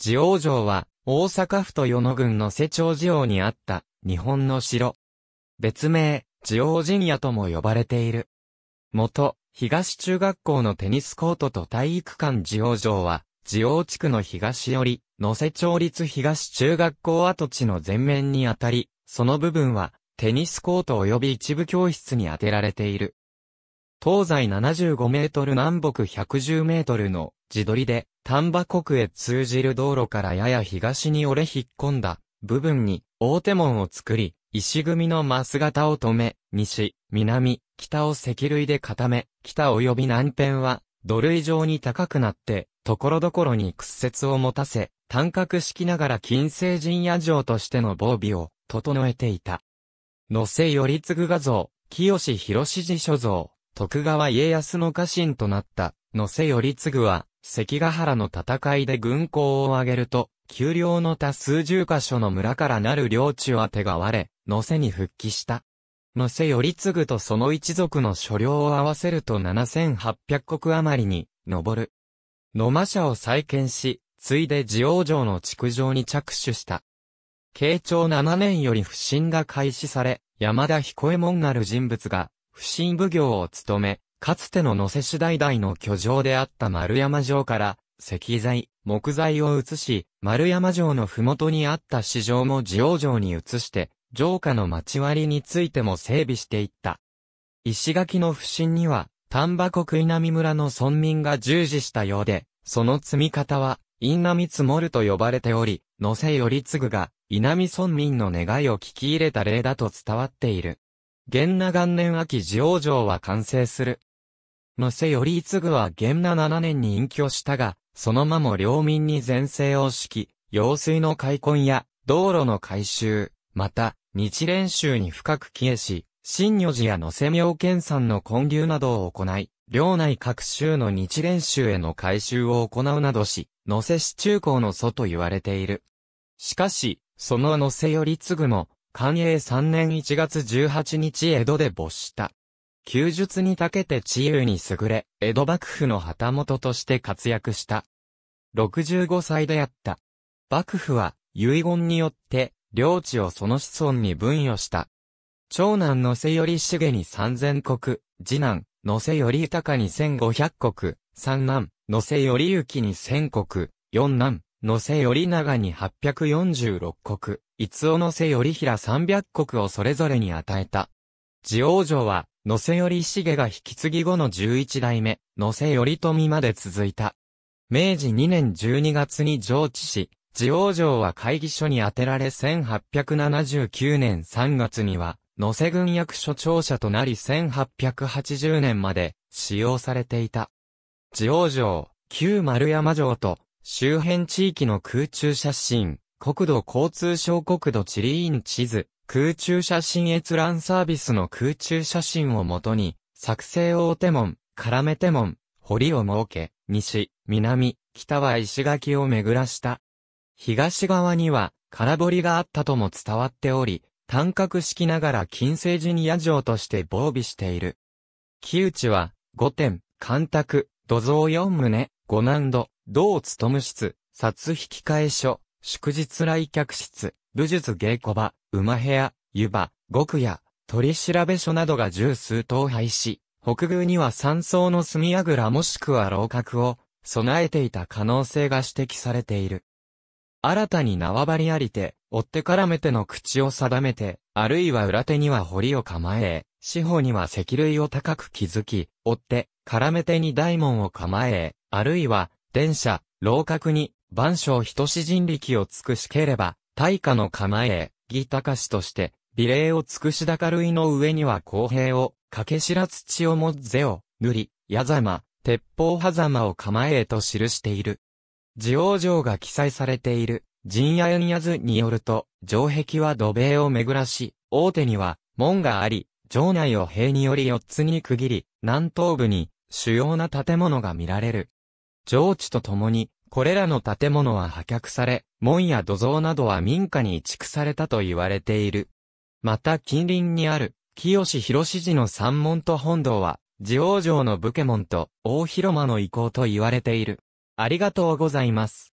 地王城は、大阪府と与野郡の瀬町地王にあった、日本の城。別名、地王陣屋とも呼ばれている。元、東中学校のテニスコートと体育館地王城は、地王地区の東寄り、野瀬町立東中学校跡地の前面にあたり、その部分は、テニスコート及び一部教室に当てられている。東西75メートル南北110メートルの自撮りで、丹波国へ通じる道路からやや東に折れ引っ込んだ部分に大手門を作り、石組みのマ型を止め、西、南、北を石類で固め、北及び南辺は土塁状に高くなって、ところどころに屈折を持たせ、単角式ながら金星陣野城としての防備を整えていた。野瀬頼次画像、清志広志寺所像、徳川家康の家臣となった野瀬頼次は、関ヶ原の戦いで軍港を挙げると、丘陵の多数十箇所の村からなる領地は手が割れ、野瀬に復帰した。野瀬頼次とその一族の所領を合わせると7800国余りに上る。野間社を再建し、ついで地王城の築城に着手した。慶長7年より不審が開始され、山田彦右衛門なる人物が、不審奉行を務め、かつての野瀬市代々の居城であった丸山城から、石材、木材を移し、丸山城の麓にあった市場も地王城に移して、城下の町割についても整備していった。石垣の不振には、丹波国稲見村の村民が従事したようで、その積み方は、稲見積もると呼ばれており、野瀬頼次が、稲見村民の願いを聞き入れた例だと伝わっている。元那元年秋地王城は完成する。のせよりつぐは元那7年に隠居したが、その間も領民に前世を敷き、用水の開墾や、道路の改修、また、日蓮宗に深く帰依し、新女寺や野瀬妙見山の建立などを行い、領内各州の日蓮宗への改修を行うなどし、野瀬市中高の祖と言われている。しかし、その野瀬より次ぐも、寛永3年1月18日江戸で没した。休術に長けて治癒に優れ、江戸幕府の旗本として活躍した。65歳であった。幕府は、遺言によって、領地をその子孫に分与した。長男の瀬より重に3000国、次男、の瀬より豊に1500国、三男、の瀬より幸に1000国、四男、の瀬より長に846国、五尾の瀬より平300国をそれぞれに与えた。次王女は、野瀬頼重が引き継ぎ後の11代目、野瀬頼富まで続いた。明治2年12月に上智し、地王城は会議所に当てられ1879年3月には、野瀬軍役所長者となり1880年まで使用されていた。地王城、旧丸山城と周辺地域の空中写真、国土交通省国土地理院地図、空中写真閲覧サービスの空中写真をもとに、作成大手門、絡め手門、堀を設け、西、南、北は石垣を巡らした。東側には、空堀があったとも伝わっており、単角式ながら金星寺に野城として防備している。木内は、御殿、干拓、土蔵四棟、五難度、道務む室、札引き換所、祝日来客室、武術稽古場、馬部屋、湯場、極夜、取調べ所などが十数頭廃し、北宮には山荘の隅やぐらもしくは楼閣を備えていた可能性が指摘されている。新たに縄張りありて、追って絡めての口を定めて、あるいは裏手には堀を構え、四方には石類を高く築き、追って、絡めてに大門を構え、あるいは、電車、楼閣に、万象等し人力を尽くしければ、大化の構え、義高氏として、美礼を尽くし高類の上には公平を、かけしら土をもぜを、塗り、矢ざま、鉄砲狭間を構えと記している。地王城が記載されている、陣屋円屋図によると、城壁は土塀を巡らし、大手には、門があり、城内を塀により四つに区切り、南東部に、主要な建物が見られる。城地と共に、これらの建物は破却され、門や土蔵などは民家に移築されたと言われている。また近隣にある、清広寺の山門と本堂は、地王城の武家門と大広間の遺構と言われている。ありがとうございます。